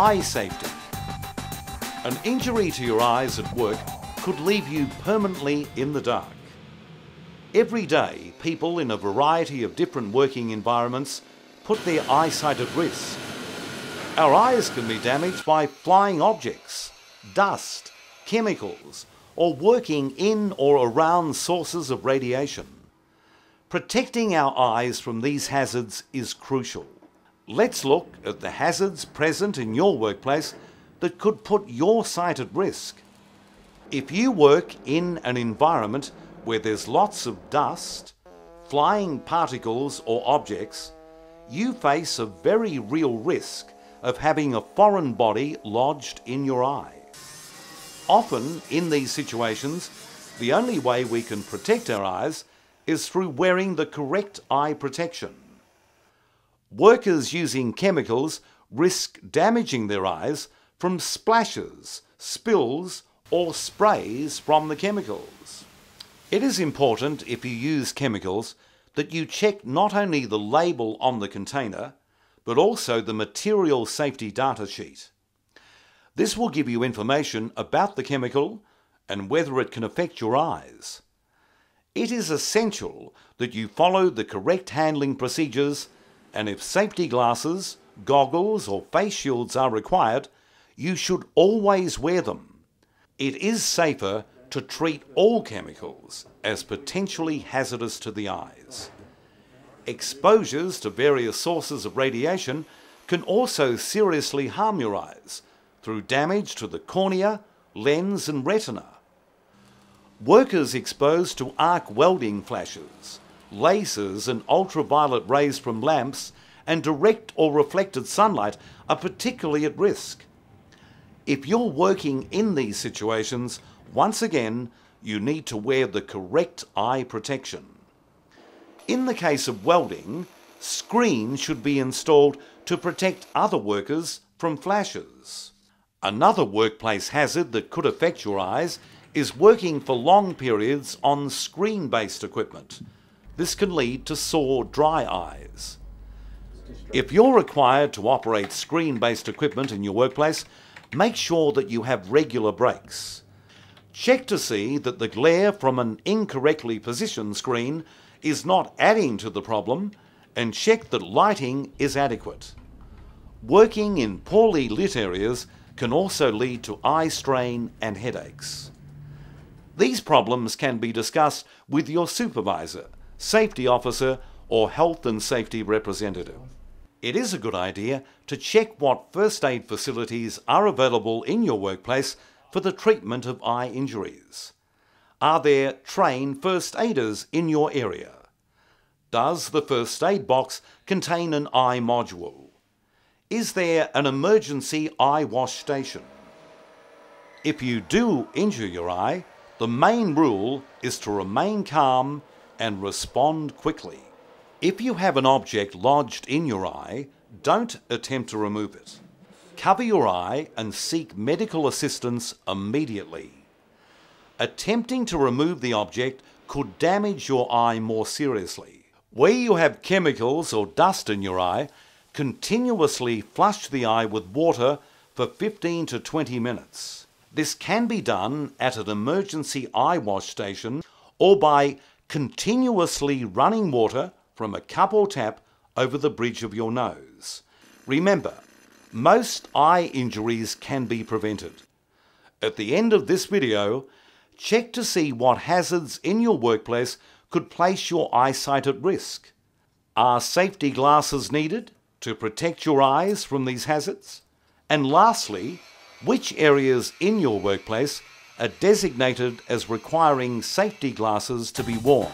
Eye safety. An injury to your eyes at work could leave you permanently in the dark. Every day, people in a variety of different working environments put their eyesight at risk. Our eyes can be damaged by flying objects, dust, chemicals, or working in or around sources of radiation. Protecting our eyes from these hazards is crucial. Let's look at the hazards present in your workplace that could put your site at risk. If you work in an environment where there's lots of dust, flying particles or objects, you face a very real risk of having a foreign body lodged in your eye. Often in these situations, the only way we can protect our eyes is through wearing the correct eye protection. Workers using chemicals risk damaging their eyes from splashes, spills, or sprays from the chemicals. It is important if you use chemicals that you check not only the label on the container, but also the material safety data sheet. This will give you information about the chemical and whether it can affect your eyes. It is essential that you follow the correct handling procedures and if safety glasses, goggles, or face shields are required, you should always wear them. It is safer to treat all chemicals as potentially hazardous to the eyes. Exposures to various sources of radiation can also seriously harm your eyes through damage to the cornea, lens and retina. Workers exposed to arc welding flashes lasers and ultraviolet rays from lamps and direct or reflected sunlight are particularly at risk. If you're working in these situations, once again, you need to wear the correct eye protection. In the case of welding, screens should be installed to protect other workers from flashes. Another workplace hazard that could affect your eyes is working for long periods on screen-based equipment. This can lead to sore dry eyes. If you're required to operate screen based equipment in your workplace, make sure that you have regular breaks. Check to see that the glare from an incorrectly positioned screen is not adding to the problem and check that lighting is adequate. Working in poorly lit areas can also lead to eye strain and headaches. These problems can be discussed with your supervisor safety officer, or health and safety representative. It is a good idea to check what first aid facilities are available in your workplace for the treatment of eye injuries. Are there trained first aiders in your area? Does the first aid box contain an eye module? Is there an emergency eye wash station? If you do injure your eye, the main rule is to remain calm and respond quickly. If you have an object lodged in your eye, don't attempt to remove it. Cover your eye and seek medical assistance immediately. Attempting to remove the object could damage your eye more seriously. Where you have chemicals or dust in your eye, continuously flush the eye with water for 15 to 20 minutes. This can be done at an emergency eye wash station or by continuously running water from a cup or tap over the bridge of your nose. Remember, most eye injuries can be prevented. At the end of this video, check to see what hazards in your workplace could place your eyesight at risk. Are safety glasses needed to protect your eyes from these hazards? And lastly, which areas in your workplace are designated as requiring safety glasses to be worn.